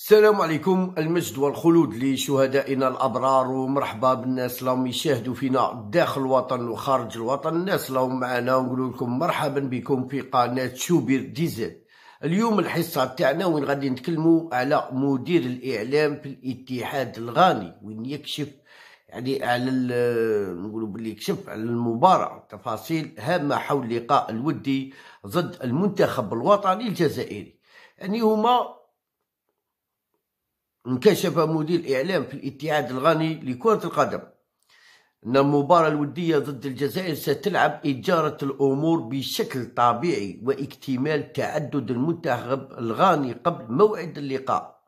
السلام عليكم المجد والخلود لشهدائنا الابرار ومرحبا بالناس اللي يشاهدوا فينا داخل الوطن وخارج الوطن الناس اللي معنا ونقول لكم مرحبا بكم في قناه شوبير ديزل اليوم الحصه تاعنا وين غادي نتكلموا على مدير الاعلام في الاتحاد الغاني وين يكشف يعني على نقولوا باللي كشف على المباراة تفاصيل هامة حول اللقاء الودي ضد المنتخب الوطني الجزائري يعني هما انكشف مدير الإعلام في الاتحاد الغاني لكرة القدم أن المباراة الودية ضد الجزائر ستلعب إدارة الأمور بشكل طبيعي واكتمال تعدد المنتخب الغاني قبل موعد اللقاء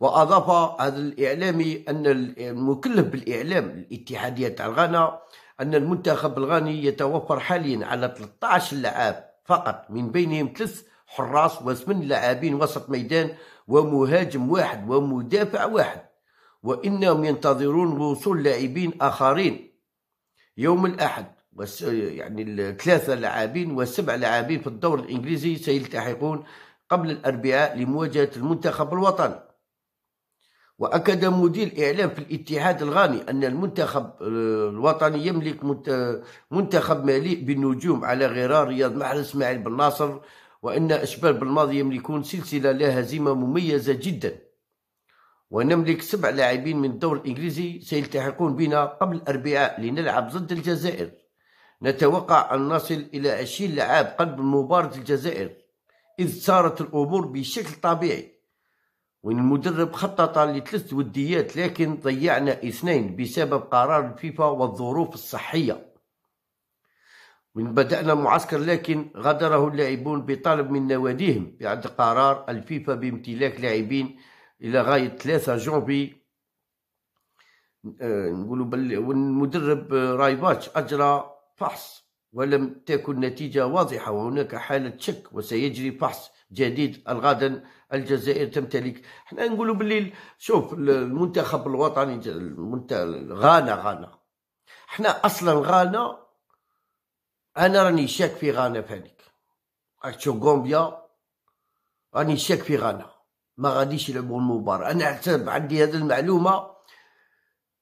وأضاف هذا الإعلامي أن المكلف بالإعلام الاتحادية تاع الغانا أن المنتخب الغاني يتوفر حاليا على 13 لعاب فقط من بينهم ثلاث حراس وثمان لاعبين وسط ميدان ومهاجم واحد ومدافع واحد وإنهم ينتظرون وصول لاعبين آخرين يوم الأحد يعني الثلاثة لاعبين وسبع لاعبين في الدور الإنجليزي سيلتحقون قبل الأربعاء لمواجهة المنتخب الوطني وأكد مدير الإعلام في الاتحاد الغاني أن المنتخب آه، الوطني يملك منتخب مليء بالنجوم على غرار رياض محرز إسماعيل بن ناصر وأن أشبال بالماضي يملكون سلسلة لا هزيمة مميزة جدا ونملك سبع لاعبين من الدور الإنجليزي سيلتحقون بنا قبل الأربعاء لنلعب ضد الجزائر نتوقع أن نصل إلى 20 لعاب قلب مباراة الجزائر إذ صارت الأمور بشكل طبيعي وإن المدرب خطط لثلاث وديات لكن ضيعنا اثنين بسبب قرار الفيفا والظروف الصحيه من بدأنا معسكر لكن غادره اللاعبون بطلب من نواديهم بعد قرار الفيفا بامتلاك لاعبين إلى غاية 3 جونبي آه، نقولوا بل والمدرب آه، رايباتش أجرى فحص ولم تكن نتيجة واضحة وهناك حالة شك وسيجري فحص جديد الغدا الجزائر تمتلك حنا نقولوا بالليل شوف المنتخب الوطني غانا غانا حنا اصلا غانا انا راني شاك في غانا فهاديك راك تشوف كومبيا راني شاك في غانا ما غاديش يلعبوا المباراة انا حسب عندي هذه المعلومة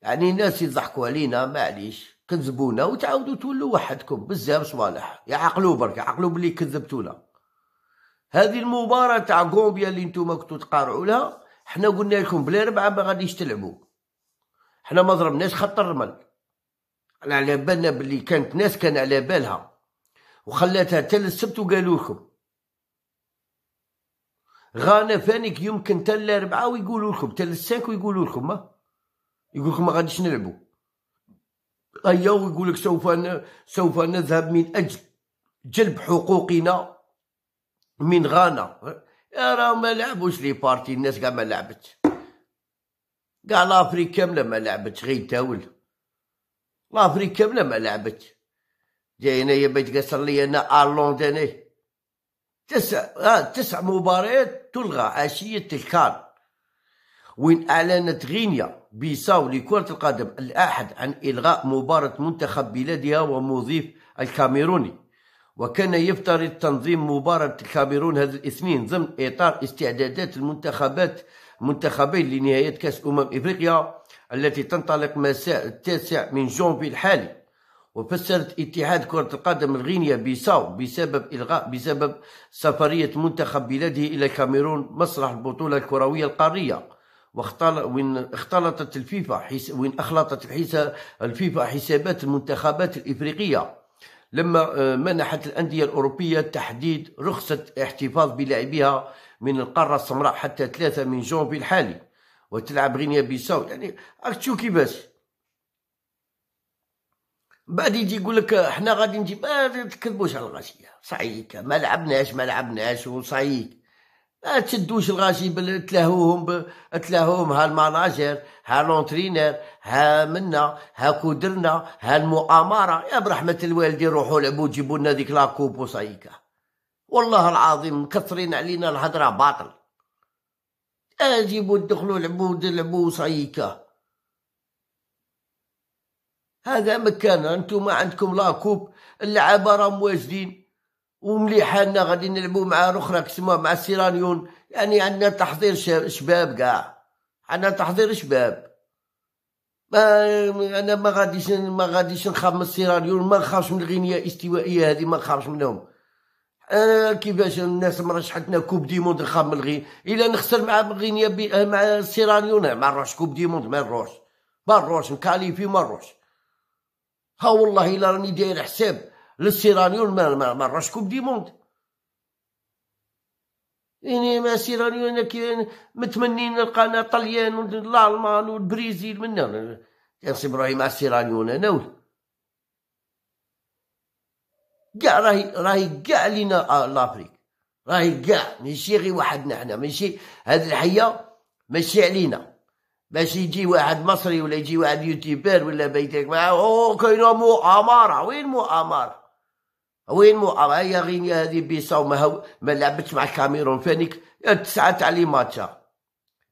يعني الناس يضحكوا علينا معليش كذبونا وتعاودوا تولوا وحدكم بزاف صوالح عقلوا برك عقلوا بلي كذبتونا هذه المباراة تاع كومبيا اللي نتوما كنتو تقارعوا لها حنا قلنا لكم بلي ربعة ما غاديش تلعبوا حنا ما ضربناش خط الرمل على بالنا باللي كانت ناس كان على بالها وخلاتها حتى للسبت وقالوا لكم غانا فانيك يمكن تل الاربعاء ويقولوا لكم تل الساك ويقولوا لكم ما يقول لكم ما غاديش نلعبوا ايا ويقول لك سوف سوف نذهب من اجل جلب حقوقنا من غانا راه ما لعبوش لي بارتي الناس كاع ما لعبتش كاع لافريك كامله ما لعبتش غير تاول لافريك افريقيا كامله ما لعبت جاي هنايا بيت قصر لي انا ارلون انا تسع آه، تسع مباريات تلغى عشيه الكار وين اعلنت غينيا بيساو لكره القدم الاحد عن الغاء مباراه منتخب بلادها ومضيف الكاميروني وكان يفترض تنظيم مباراه الكاميرون هذا الاثنين ضمن اطار استعدادات المنتخبات منتخبين لنهايه كاس امم افريقيا التي تنطلق مساء التاسع من جونفي الحالي وفسرت اتحاد كرة القدم الغينيا بيساو بسبب إلغاء بسبب سفرية منتخب بلاده إلى الكاميرون مسرح البطولة الكروية القارية واختلطت اختلطت الفيفا حس... اخلطت الحس... الفيفا حسابات المنتخبات الافريقيه لما آه، منحت الانديه الاوروبيه تحديد رخصه احتفاظ بلاعبيها من القاره السمراء حتى ثلاثة من جونفي الحالي وتلعب غينيا بيساو يعني راك تشوف كيفاش بعد يجي يقول لك حنا غادي نجي ما تكذبوش على الغاشيه صحيح ما لعبناش ما لعبناش وصحيح ما تشدوش الغاشي تلاهوهم تلاهوهم ها الماناجر ها لونترينر ها منا ها كودرنا ها المؤامره يا برحمه الوالدين روحوا لعبوا جيبوا لنا ديك لاكوب وصايكه والله العظيم مكثرين علينا الهضره باطل اجبوا دخلوا العبود العبوا صعيكه هذا مكان انتم ما عندكم لاكوب اللعابه راهم واجدين ومليحه لنا غادي نلعبوا مع اخرى كسموها مع السيرانيون يعني عندنا تحضير شباب كاع عندنا تحضير شباب ما انا ما غاديش ما غاديش نخاف من السيراليون ما نخافش من الغينيا الاستوائيه هذه ما نخافش منهم آه، كيفاش الناس مرشحتنا كوب دي موند الغين الا نخسر مع غينيا بي... آه، مع سيراليون نعم، ما نروحش كوب دي موند ما نروحش ما نروحش نكاليفي ما نروحش ها والله الا راني داير حساب للسيراليون ما نروحش كوب دي موند يعني ما سيراليون كي متمنين نلقانا طليان والالمان والبرازيل من هنا يا سي ابراهيم مع سيراليون انا كاع راهي راهي كاع لينا آه، لافريك راهي كاع ماشي غير وحدنا حنا ماشي هاد الحيه ماشي علينا باش يجي واحد مصري ولا يجي واحد يوتيوبر ولا بيتك معاه او كاينه مؤامره وين مؤامره وين مؤامره هي غينيا هذه بيساو ما هو ما لعبتش مع الكاميرون فانيك تسعه تاع لي ماتشا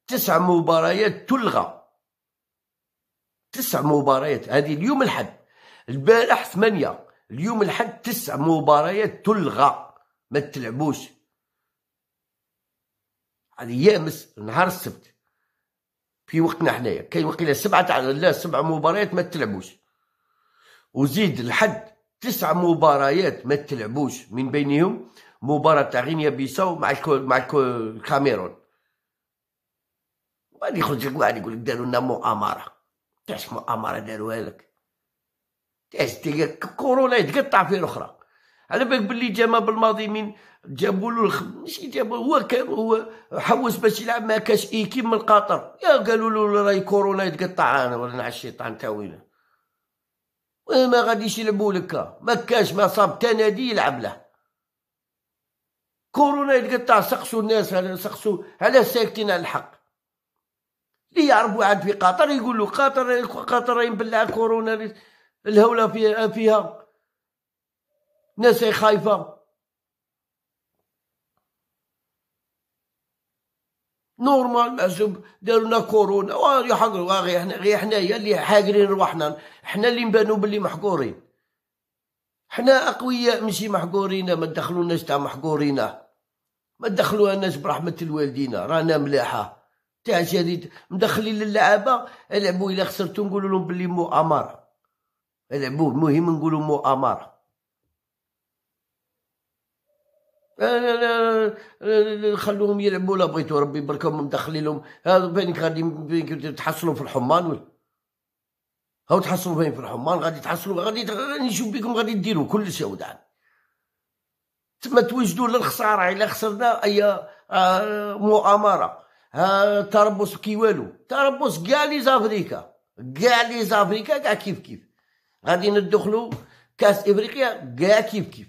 تسع مباريات تلغى تسع مباريات هذه اليوم الحد البارح ثمانيه اليوم الحد تسع مباريات تلغى ما تلعبوش على يعني يامس نهار السبت في وقتنا حنايا كاين وقيلا سبعة تاع لا سبع مباريات ما تلعبوش وزيد الحد تسع مباريات ما تلعبوش من بينهم مباراة تاع غينيا بيساو مع الكو مع الكو الكاميرون غادي يخرج لك واحد يقول لك داروا لنا مؤامرة تعش مؤامرة داروها لك تعجز كورونا يتقطع في الاخرى على بالك باللي جاما بالماضي من جابوا له الخ... ماشي جابوا هو كان هو حوس باش يلعب ما كاش اي كيم من قطر يا قالوا له راهي كورونا يتقطع انا ولا نعش الشيطان وين ما غاديش يلعبوا لك ما كاش ما صاب تا نادي يلعب له كورونا يتقطع سقسوا الناس سقسوا على ساكتين على الحق اللي يعرفوا عاد في قطر يقولوا قطر قطر مبلعه كورونا الهوله فيها فيها ناس خايفه نورمال محسوب داروا لنا كورونا ويحقروا غير احنا غير حنايا اللي حاقرين رواحنا حنا اللي نبانو باللي محقورين حنا اقوياء ماشي محقورين ما تدخلوناش تاع محقورين ما الناس برحمه الوالدين رانا ملاحه تاع جديد مدخلين للعابه يلعبوا الى خسرتوا نقولوا لهم باللي مؤامره العبوه المهم نقولوا مؤامره خلوهم يلعبوا لا بغيتو ربي برك مدخلي لهم هذا بينك غادي بينك تحصلوا في الحمان ولا هاو تحصلوا فين في الحمان غادي تحصلوا غادي نشوف بكم غادي ديروا كلشي يا ودعان تما توجدوا للخساره الا خسرنا اي آه، مؤامره تربص كي والو تربص كاع لي زافريكا كاع لي زافريكا كاع كيف كيف غادي ندخلوا كاس افريقيا كاع كيف كيف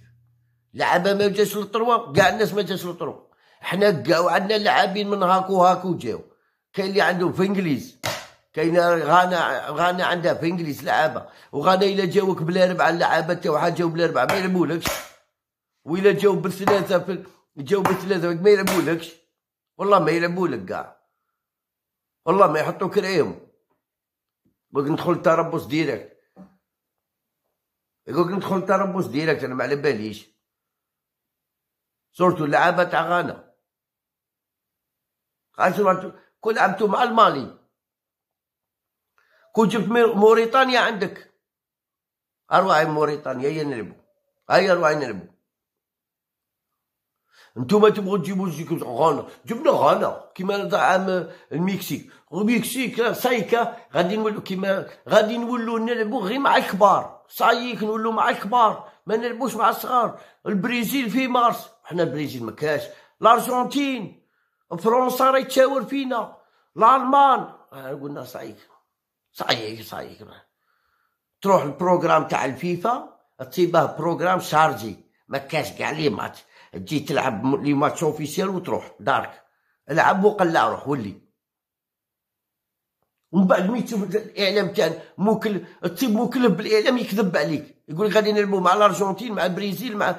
لعبه ما جاش للطروا كاع الناس ما جاش للطروا حنا كاع عندنا لاعبين من هاكو هاكو جاو كاين اللي عنده في انجليز كاين غانا غانا عندها في انجليز لعابه وغانا الا جاوك بلا ربع اللعابه واحد جاو بلا ربع ما يلعبولكش وإلا جاو بالثلاثه في جاو بالثلاثه ما يلعبولكش والله ما يلعبولك كاع والله ما يحطوك كرعيهم بغيت ندخل التربص ديريكت يقول لك ندخل طرمبوس ديريكت انا ما على باليش صورتو اللعابه تاع غانا كل عمتو مع المالي كون جبت موريتانيا عندك اروعي موريتانيا هي نلعبو هيا ارواح نلعبو نتوما تبغوا تجيبوا غانا جبنا غانا كيما عام المكسيك المكسيك سايكا غادي نولو كيما غادي نولو نلعبو غير مع الكبار صعيك نولوا مع الكبار ما نلعبوش مع الصغار البرازيل في مارس حنا البرازيل ما كاش الارجنتين فرنسا راهي تشاور فينا الالمان آه، قلنا صعيك صعيك صعيك تروح البروغرام تاع الفيفا تصيبه بروغرام شارجي ما كاش كاع لي ماتش تجي تلعب لي ماتش اوفيسيال وتروح دارك العب وقلع روح ولي ومن بعد ما تشوف الاعلام كان موكل الطب موكل بالاعلام يكذب عليك يقول غادي نلعبوا مع الارجنتين مع البرازيل مع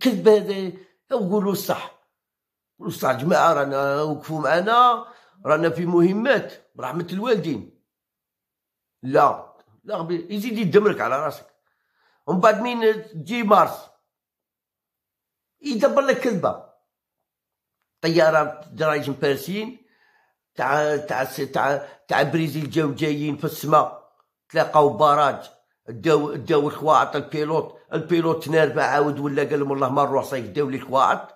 كذب هذا وقولوا الصح قولوا الصح جماعه رانا وقفوا معنا رانا في مهمات برحمه الوالدين لا لا يزيد يدمرك على راسك ومن بعد مين تجي مارس يدبر لك كذبه طياره درايج مبارسين تاع تاع تاع تاع بريزيل جاو جايين في السماء تلاقاو باراج داو داو الخواعط البيلوت البيلوت تنرفع عاود ولا قال لهم والله ما نروح صيف داو لي الكواعط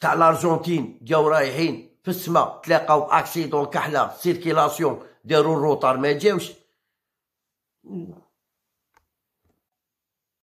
تاع الارجنتين جاو رايحين في السماء تلاقاو اكسيدون كحله سيركيلاسيون داروا الروطار ما جاوش